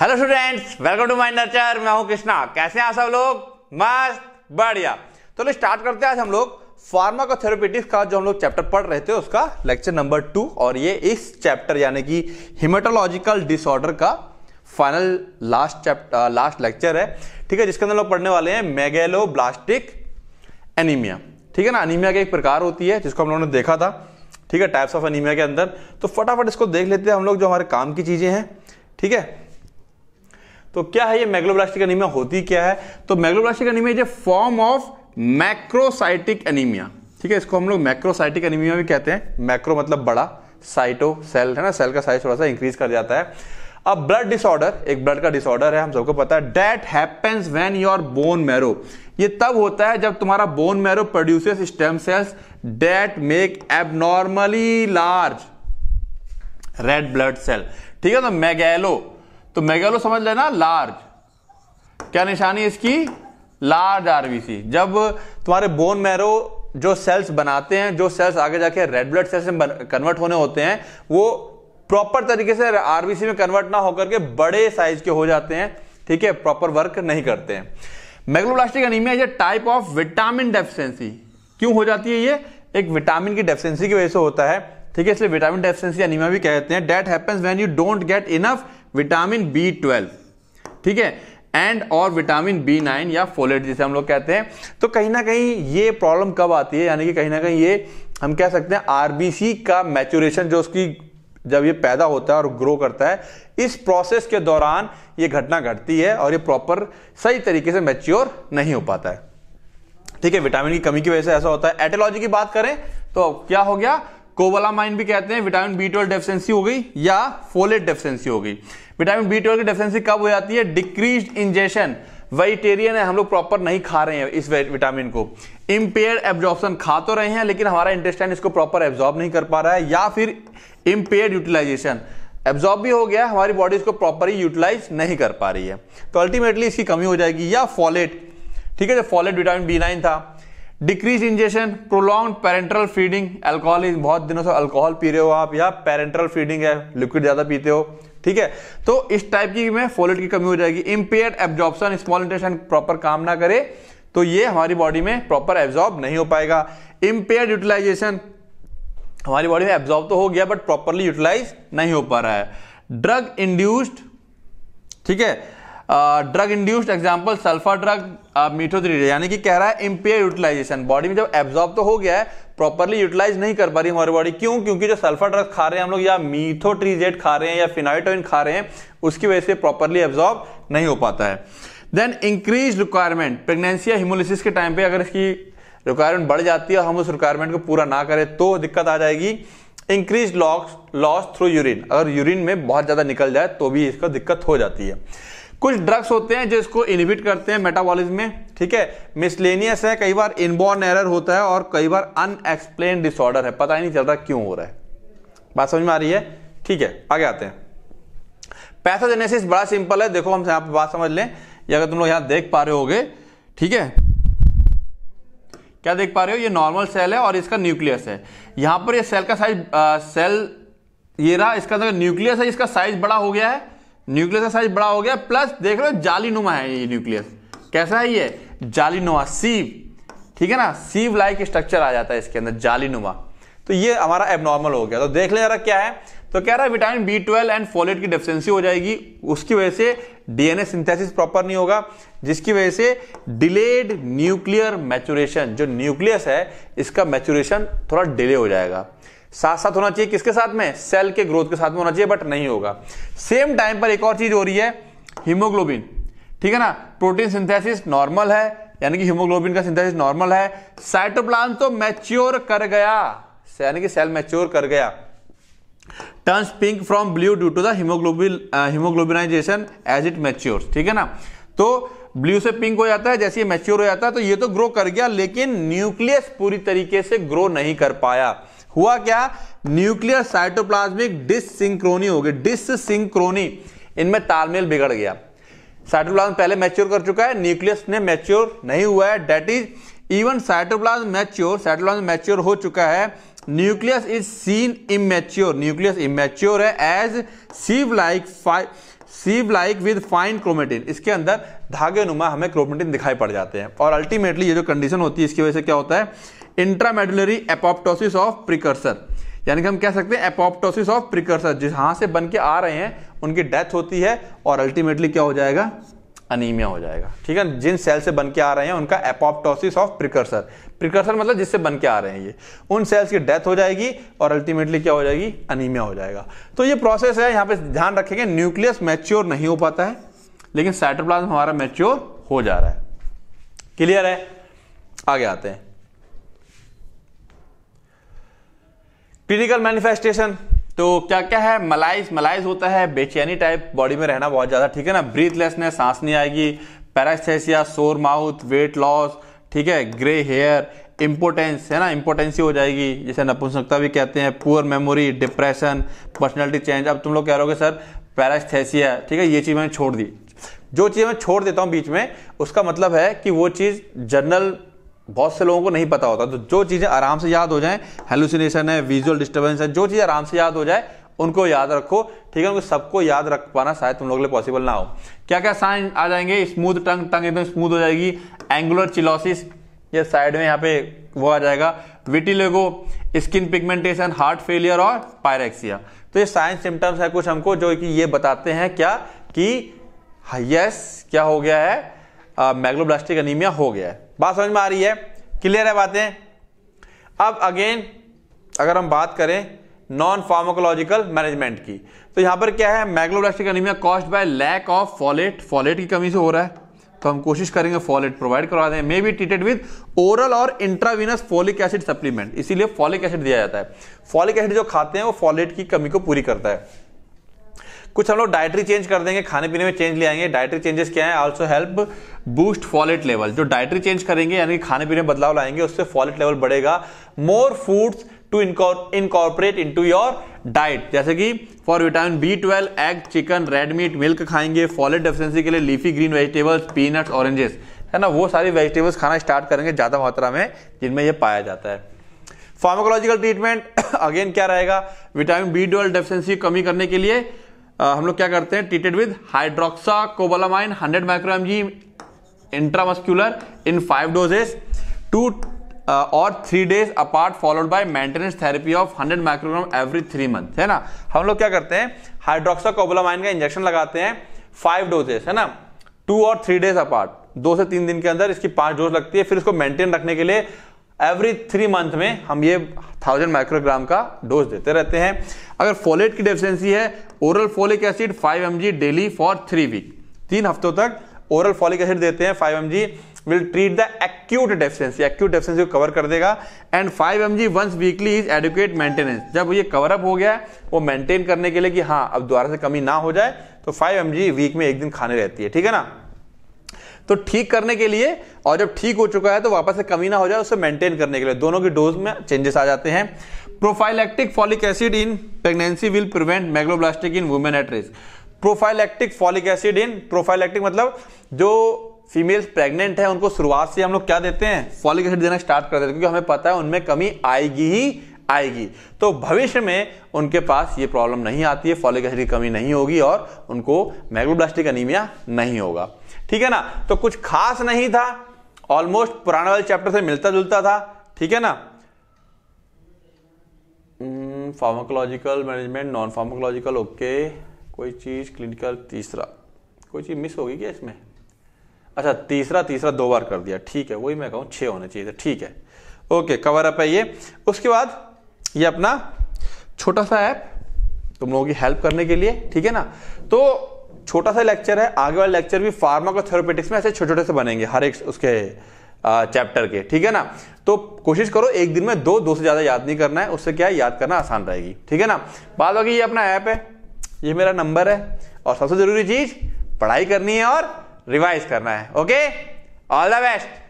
hello students welcome to my nurture मैं हूं कृष्णा कैसे हैं सब लोग मस्त बढ़िया तो लो स्टार्ट करते हैं आज हम लोग फार्माकोथेरोपेटिक्स का जो हम लोग चैप्टर पढ़ रहे थे उसका लेक्चर नंबर टू और ये इस चैप्टर यानी कि हिमाटोलॉजिकल डिसऑर्डर का final last chapter last lecture है ठीक है जिसके अंदर लोग पढ़ने वाले हैं मेगेलोब्लास्टिक एनीमिया ठीक है ना अनिमिया की एक प्रकार होती है जिसको हम लोगों ने देखा था ठीक है टाइप्स ऑफ अनीमिया के अंदर तो फटाफट इसको देख लेते हैं हम लोग जो हमारे काम की चीज़ें हैं ठीक है तो क्या है ये मैग्लोब्लास्टिक एनीमिया होती क्या है तो megaloblastic anaemia is a form of macrocytic anaemia ठीक है इसको हम लोग मैक्रोसाइटिक एनीमिया भी कहते हैं मैक्रो मतलब बड़ा साइटो सेल है ना सेल का साइज थोड़ा सा इंक्रीज कर जाता है अब ब्लड डिसऑर्डर एक ब्लड का डिसऑर्डर है हम सबको पता है that happens when your bone marrow ये तब होता है जब तुम्हारा bone marrow produces stem cells that make abnormally large red blood cell ठीक है ना मैगेलो तो मेगालो समझ लेना लार्ज क्या निशानी इसकी लार्ज आरबीसी जब तुम्हारे बोन मैरो जो सेल्स बनाते हैं जो सेल्स आगे जाके रेड ब्लड सेल्स में कन्वर्ट होने होते हैं वो प्रॉपर तरीके से आरबीसी में कन्वर्ट ना होकर के बड़े साइज के हो जाते हैं ठीक है प्रॉपर वर्क नहीं करते हैं मेग्लोब्लास्टिक एनीमिया ये टाइप ऑफ विटामिन डेफिशिएंसी क्यों हो जाती है ये एक विटामिन की डेफिशिएंसी की वजह से होता है ठीक है इसलिए विटामिन डेफिशिएंसी एनीमिया भी कहते हैं that happens when you don't get enough vitamin B twelve ठीक है एंड और विटामिन बी नाइन या फोलेट जिसे हम लोग कहते हैं तो कहीं ना कहीं ये प्रॉब्लम कब आती है यानी कि कहीं ना कहीं ये हम कह सकते हैं आरबीसी का मैचुरेशन जो उसकी जब ये पैदा होता है और ग्रो करता है इस प्रोसेस के दौरान ये घटना घटती है और ये प्रॉपर सही तरीके से मैच्योर नहीं हो पाता है ठीक है विटामिन की कमी की वजह से ऐसा होता है एटोलॉजी की बात करें तो क्या हो गया कोवलामाइन भी कहते हैं विटामिन बी ट्वेल्व डेफिशेंसी हो गई या फोलेट डेफिशेंसी हो गई विटामिन बी ट्वेल्व की डेफिशेंसी कब हो जाती है डिक्रीज इंजेशन वेजिटेरियन है हम लोग प्रॉपर नहीं खा रहे हैं इस विटामिन को इम्पेयर एब्जॉर्प्शन खा तो रहे हैं लेकिन हमारा इंटेस्टाइन इसको प्रॉपर एब्जॉर्ब नहीं कर पा रहा है या फिर इम्पेयर यूटिलाइजेशन एब्जॉर्ब भी हो गया हमारी बॉडी इसको प्रॉपरली यूटिलाइज नहीं कर पा रही है तो अल्टीमेटली इसकी कमी हो जाएगी या फॉलेट ठीक है जो फॉलेट विटामिन बी नाइन था decrease ingestion prolong parenteral feeding alcohol बहुत दिनों से अल्कोहल पी रहे हो आप या पेरेंट्रल फीडिंग है लिक्विड ज्यादा पीते हो ठीक है तो इस टाइप की में फोलेट की कमी हो जाएगी impair absorption small intestine proper काम ना करे तो ये हमारी बॉडी में प्रॉपर एब्जॉर्ब नहीं हो पाएगा इम्पेयर यूटिलाइजेशन हमारी बॉडी में एब्जॉर्ब तो हो गया बट प्रॉपरली यूटिलाइज नहीं हो पा रहा है ड्रग इंड्यूस्ड ठीक है drug induced example sulphur drug मीठोथ्री यानी कि कह रहा है इम्पेयर यूटिलाइजेशन बॉडी में जब एब्जॉर्ब तो हो गया है प्रॉपरली यूटिलाइज नहीं कर पा रही हमारी बॉडी क्यों क्योंकि जो सल्फा ड्रग खा रहे हैं हम लोग या मीथोट्रीजेट खा रहे हैं या फिनाइटोइन खा रहे हैं उसकी वजह से प्रॉपरली एब्जॉर्ब नहीं हो पाता है देन इंक्रीज रिक्वायरमेंट प्रेगनेंसी या हिमोलिसिस के टाइम पे अगर इसकी रिक्वायरमेंट बढ़ जाती है और हम उस रिक्वायरमेंट को पूरा ना करें तो दिक्कत आ जाएगी increase loss loss through urine अगर यूरिन में बहुत ज़्यादा निकल जाए तो भी इसका दिक्कत हो जाती है कुछ ड्रग्स होते हैं जो इसको इनहिबिट करते हैं मेटाबॉलिज्म में ठीक है मिसलेनियस है कई बार इनबॉर्न एरर होता है और कई बार अनएक्सप्लेन डिसऑर्डर है पता ही नहीं चल रहा क्यों हो रहा है बात समझ में आ रही है ठीक है आगे आते हैं पैथोजेनेसिस बड़ा सिंपल है देखो हम यहां पर बात समझ लें या अगर तुम लोग यहां देख पा रहे हो ठीक है क्या देख पा रहे हो ये नॉर्मल सेल है और इसका न्यूक्लियस है यहां पर ये सेल का साइज सेल ये रहा इसका न्यूक्लियस तो है इसका साइज बड़ा हो गया है न्यूक्लियस का साइज बड़ा हो गया प्लस देख लो जाली नुमा है ये न्यूक्लियस कैसा है ये जाली नुमा सीव ठीक है ना सीव लाइक स्ट्रक्चर आ जाता है इसके अंदर जाली नुमा तो ये हमारा एबनॉर्मल हो गया तो देख ले जरा क्या है तो कह रहा है vitamin B twelve and folate की डेफिशिएंसी हो जाएगी उसकी वजह से डीएनए सिंथेसिस प्रॉपर नहीं होगा जिसकी वजह से डिलेड न्यूक्लियर मैचुरेशन जो न्यूक्लियस है इसका मैचुरेशन थोड़ा डिले हो जाएगा साथ साथ होना चाहिए किसके साथ में सेल के ग्रोथ के साथ में होना चाहिए बट नहीं होगा सेम टाइम पर एक और चीज हो रही है हीमोग्लोबिन ठीक है ना प्रोटीन सिंथेसिस नॉर्मल है यानी कि हीमोग्लोबिन का सिंथेसिस नॉर्मल है साइटोप्लान तो मैच्योर कर गया यानी कि सेल मैच्योर कर गया turns pink from blue due to the haemoglobin haemoglobinisation as it mature ठीक है ना तो ब्लू से पिंक हो जाता है जैसे ये मैच्योर हो जाता है तो ये तो ग्रो कर गया लेकिन न्यूक्लियस पूरी तरीके से ग्रो नहीं कर पाया हुआ क्या न्यूक्लियर साइटोप्लाज्मिक डिससिंक्रोनी हो गई डिससिंक्रोनी इनमें तालमेल बिगड़ गया साइटोप्लाज्म पहले मैच्योर कर चुका है न्यूक्लियस ने मैच्योर नहीं हुआ है that is even cytoplasm mature cytoplasm mature हो चुका है nucleus is seen immature nucleus immature है as sieve like sieve like with fine chromatin इसके अंदर धागे नुमा हमें क्रोमेटिन दिखाई पड़ जाते हैं और अल्टीमेटली ये जो कंडीशन होती है इसकी वजह से क्या होता है इंट्रामेडुलरी एपोप्टोसिस ऑफ प्रिकर्सर यानी कि हम कह सकते हैं एपोप्टोसिस ऑफ प्रिकर्सर जहां से बन के आ रहे हैं उनकी डेथ होती है और अल्टीमेटली क्या हो जाएगा अनीमिया हो जाएगा ठीक है जिन सेल से बन के आ रहे हैं उनका एपोप्टोसिस ऑफ प्रिकर्सर प्रिकर्सर मतलब जिससे बन के आ रहे हैं ये उन सेल्स की डेथ हो जाएगी और अल्टीमेटली क्या हो जाएगी अनीमिया हो जाएगा तो ये प्रोसेस है यहाँ पे ध्यान रखेंगे न्यूक्लियस मैच्योर नहीं हो पाता है लेकिन साइटोप्लाज्म हमारा मैच्योर हो जा रहा है क्लियर है आगे आते हैं क्लिनिकल मैनिफेस्टेशन तो क्या क्या है मलाइज मलाइज होता है बेचैनी टाइप बॉडी में रहना बहुत ज़्यादा ठीक है ना ब्रीथलेसनेस सांस नहीं आएगी पैरास्थेसिया सोर माउथ वेट लॉस ठीक है ग्रे हेयर इम्पोर्टेंस है ना इम्पोर्टेंसी हो जाएगी जैसे नपुंसकता भी कहते हैं poor memory depression personality change अब तुम लोग कह रहे हो सर पैरास्थेसिया ठीक है ये चीज़ मैंने छोड़ दी जो चीज़ मैं छोड़ देता हूँ बीच में उसका मतलब है कि वो चीज़ जनरल बहुत से लोगों को नहीं पता होता तो जो चीज़ें आराम से याद हो जाएं हेलुसिनेशन है विजुअल डिस्टर्बेंस है जो चीज़ आराम से याद हो जाए उनको याद रखो ठीक है उनको सबको याद रख पाना शायद तुम लोग लिए पॉसिबल ना हो क्या क्या साइन आ जाएंगे स्मूथ टंग टंग एकदम स्मूथ हो जाएगी एंगुलर चिलोसिस ये साइड में यहाँ पे वो आ जाएगा vitiligo skin pigmentation heart failure और पायरेक्सिया तो ये साइन सिम्टम्स है कुछ हमको जो कि ये बताते हैं क्या कि यस हाँ, क्या हो गया है मैग्लोब्लास्टिक अनीमिया हो गया है बात समझ में आ रही है क्लियर है बातें अब अगेन अगर हम बात करें नॉन फार्माकोलॉजिकल मैनेजमेंट की तो यहां पर क्या है megaloblastic anaemia caused by lack of folate folate की कमी से हो रहा है तो हम कोशिश करेंगे फॉलेट प्रोवाइड करवा दें may be treated with oral और इंट्राविनस फॉलिक एसिड सप्लीमेंट इसीलिए फॉलिक एसिड दिया जाता है फॉलिक एसिड जो खाते हैं वो फॉलेट की कमी को पूरी करता है कुछ हम लोग डायट्री चेंज कर देंगे खाने पीने में चेंज ले आएंगे डायट्री चेंजेस क्या है also help boost folate level जो डायट्री चेंज करेंगे यानी खाने पीने में बदलाव लाएंगे उससे फॉलेट लेवल बढ़ेगा more foods to incorporate into your diet जैसे कि for vitamin B twelve egg chicken red meat milk खाएंगे फॉलेट डेफिशिएंसी के लिए leafy green vegetables peanuts oranges है ना वो सारी वेजिटेबल्स खाना स्टार्ट करेंगे ज़्यादा मात्रा में जिनमें यह पाया जाता है फार्माकोलॉजिकल ट्रीटमेंट अगेन क्या रहेगा विटामिन बी ट्वेल्व डेफिशिएंसी कमी करने के लिए हम लोग क्या करते हैं treated with hydroxocobalamin hundred micro M G intramuscular in five doses two और three days apart followed by maintenance therapy of 100 microgram every three month है ना हम लोग क्या करते हैं हाइड्रोक्सा कोबलामाइन का इंजेक्शन लगाते हैं फाइव डोजेस है ना टू और थ्री डेज अपार्ट दो से तीन दिन के अंदर इसकी पांच डोज लगती है फिर इसको मेंटेन रखने के लिए एवरी थ्री मंथ में हम ये थाउजेंड माइक्रोग्राम का डोज देते रहते हैं अगर फोलेट की डेफिशिएंसी है oral folic acid five M daily for three week तीन हफ्तों तक ओरल फोलिक एसिड देते हैं five M G will treat the acute deficiency acute deficiency को कवर कर देगा and five M G once weekly is adequate maintenance जब ये कवर अप हो गया है वो मेंटेन करने के लिए कि हाँ अब दोबारा से कमी ना हो जाए तो फाइव एम जी वीक में एक दिन खाने रहती है ठीक है ना तो ठीक करने के लिए और जब ठीक हो चुका है तो वापस से कमी ना हो जाए उसे मेंटेन करने के लिए दोनों की डोज में चेंजेस आ जाते हैं prophylactic folic acid in pregnancy will prevent megaloblastic in women at risk prophylactic folic acid in prophylactic मतलब जो फीमेल्स प्रेग्नेंट है उनको शुरुआत से हम लोग क्या देते हैं फॉलिक एसिड देना स्टार्ट कर देते हैं क्योंकि हमें पता है उनमें कमी आएगी ही आएगी तो भविष्य में उनके पास ये प्रॉब्लम नहीं आती है फॉलिक एसिड की कमी नहीं होगी और उनको मैग्लोब्लास्टिक अनीमिया नहीं होगा ठीक है ना तो कुछ खास नहीं था ऑलमोस्ट पुराने वाले चैप्टर से मिलता जुलता था ठीक है ना pharmacological management non pharmacological okay कोई चीज क्लिनिकल तीसरा कोई चीज मिस होगी क्या इसमें अच्छा तीसरा तीसरा दो बार कर दिया ठीक है वही मैं कहूं छे होने चाहिए ठीक है ओके कवर अप है ये उसके बाद ये अपना छोटा सा ऐप तुम लोगों की हेल्प करने के लिए ठीक है ना तो छोटा सा लेक्चर है आगे वाला लेक्चर भी फार्माकोथेरोपेटिक्स में ऐसे छोटे छोटे से बनेंगे हर एक उसके चैप्टर के ठीक है ना तो कोशिश करो एक दिन में दो दो से ज़्यादा याद नहीं करना है उससे क्या है याद करना आसान रहेगी ठीक है ना बाद बाकी ये अपना ऐप है ये मेरा नंबर है और सबसे ज़रूरी चीज़ पढ़ाई करनी है और रिवाइज करना है ओके ऑल द बेस्ट